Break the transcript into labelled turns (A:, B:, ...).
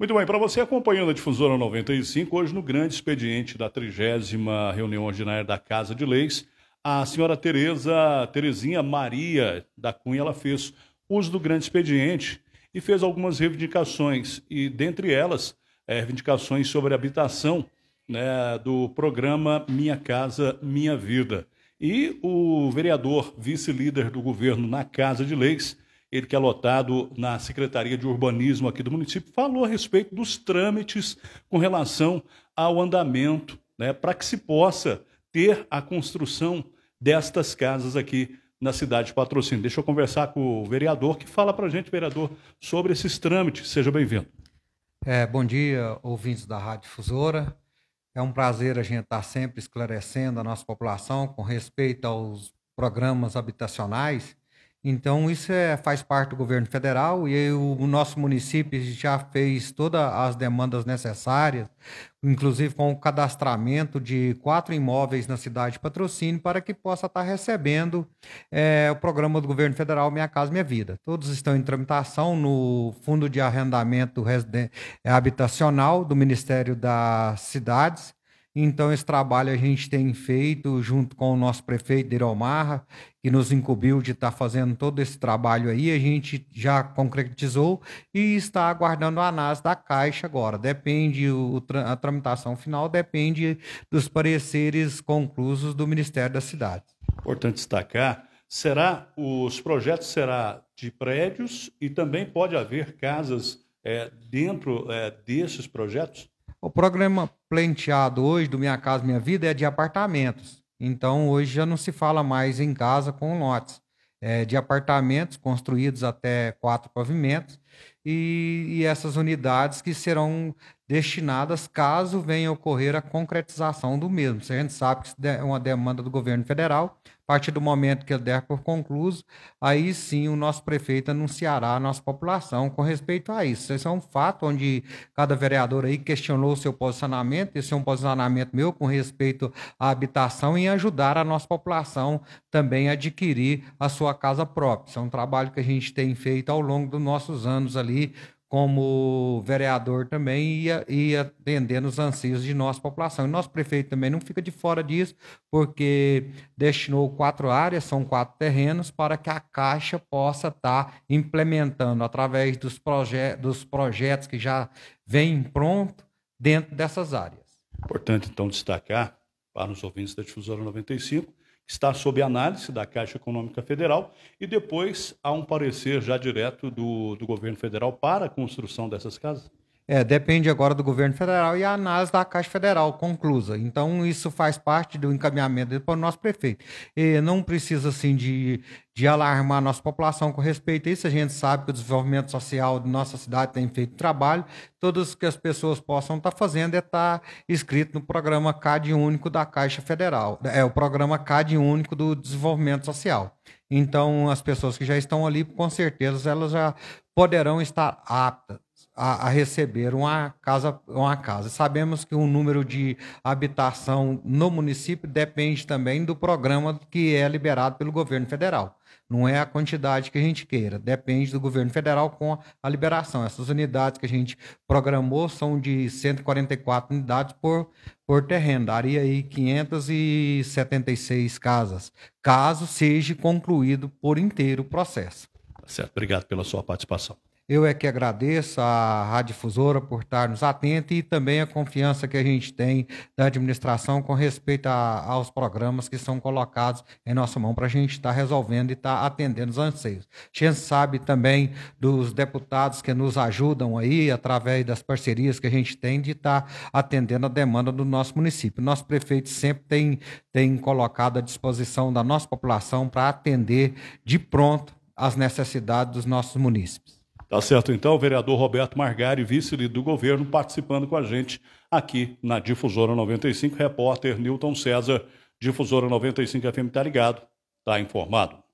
A: Muito bem, para você acompanhando a Difusora 95, hoje no grande expediente da trigésima reunião ordinária da Casa de Leis, a senhora Tereza, Terezinha Maria da Cunha, ela fez uso do grande expediente e fez algumas reivindicações, e dentre elas, é, reivindicações sobre habitação né, do programa Minha Casa Minha Vida. E o vereador, vice-líder do governo na Casa de Leis, ele que é lotado na Secretaria de Urbanismo aqui do município, falou a respeito dos trâmites com relação ao andamento, né, para que se possa ter a construção destas casas aqui na cidade de Patrocínio. Deixa eu conversar com o vereador que fala para a gente, vereador, sobre esses trâmites. Seja bem-vindo.
B: É, bom dia, ouvintes da Rádio Difusora. É um prazer a gente estar sempre esclarecendo a nossa população com respeito aos programas habitacionais então, isso é, faz parte do governo federal e o, o nosso município já fez todas as demandas necessárias, inclusive com o cadastramento de quatro imóveis na cidade de patrocínio, para que possa estar recebendo é, o programa do governo federal Minha Casa Minha Vida. Todos estão em tramitação no Fundo de Arrendamento Habitacional do Ministério das Cidades então, esse trabalho a gente tem feito junto com o nosso prefeito Iromarra, que nos incumbiu de estar tá fazendo todo esse trabalho aí. A gente já concretizou e está aguardando a análise da Caixa agora. Depende, o, a tramitação final depende dos pareceres conclusos do Ministério da Cidade. Importante destacar
A: será os projetos será de prédios e também pode haver casas é, dentro é, desses
B: projetos? O programa planteado hoje do Minha Casa Minha Vida é de apartamentos. Então, hoje já não se fala mais em casa com lotes. É de apartamentos construídos até quatro pavimentos e, e essas unidades que serão destinadas caso venha a ocorrer a concretização do mesmo. A gente sabe que isso é uma demanda do governo federal. A partir do momento que ele der por concluído, aí sim o nosso prefeito anunciará a nossa população com respeito a isso. Esse é um fato onde cada vereador aí questionou o seu posicionamento. Esse é um posicionamento meu com respeito à habitação e ajudar a nossa população também a adquirir a sua casa própria. Isso é um trabalho que a gente tem feito ao longo dos nossos anos ali como vereador também e, e atendendo os anseios de nossa população. E nosso prefeito também não fica de fora disso, porque destinou quatro áreas, são quatro terrenos, para que a Caixa possa estar tá implementando, através dos, proje dos projetos que já vêm pronto, dentro dessas áreas.
A: Importante, então, destacar para os ouvintes da Difusora 95 está sob análise da Caixa Econômica Federal e depois há um parecer já direto do, do governo federal para a construção dessas casas?
B: É, depende agora do governo federal e a análise da Caixa Federal, conclusa. Então, isso faz parte do encaminhamento para o nosso prefeito. E não precisa, assim, de, de alarmar a nossa população com respeito a isso. A gente sabe que o desenvolvimento social de nossa cidade tem feito trabalho. Todas que as pessoas possam estar fazendo é estar escrito no programa CAD Único da Caixa Federal. É o programa CAD Único do Desenvolvimento Social. Então, as pessoas que já estão ali, com certeza, elas já poderão estar aptas a, a, receber uma casa, uma casa. Sabemos que o número de habitação no município depende também do programa que é liberado pelo governo federal. Não é a quantidade que a gente queira, depende do governo federal com a liberação. Essas unidades que a gente programou são de 144 unidades por, por terreno, daria aí 576 casas, caso seja concluído por inteiro o processo.
A: Tá certo, obrigado pela sua participação.
B: Eu é que agradeço à Rádio por estar nos atenta e também a confiança que a gente tem da administração com respeito a, aos programas que são colocados em nossa mão para a gente estar tá resolvendo e estar tá atendendo os anseios. A gente sabe também dos deputados que nos ajudam aí, através das parcerias que a gente tem, de estar tá atendendo a demanda do nosso município. Nosso prefeito sempre tem, tem colocado à disposição da nossa população para atender de pronto as necessidades dos nossos munícipes.
A: Tá certo, então, o vereador Roberto Margari, vice líder do governo, participando com a gente aqui na Difusora 95. Repórter Newton César, Difusora 95 FM, tá ligado? Tá informado.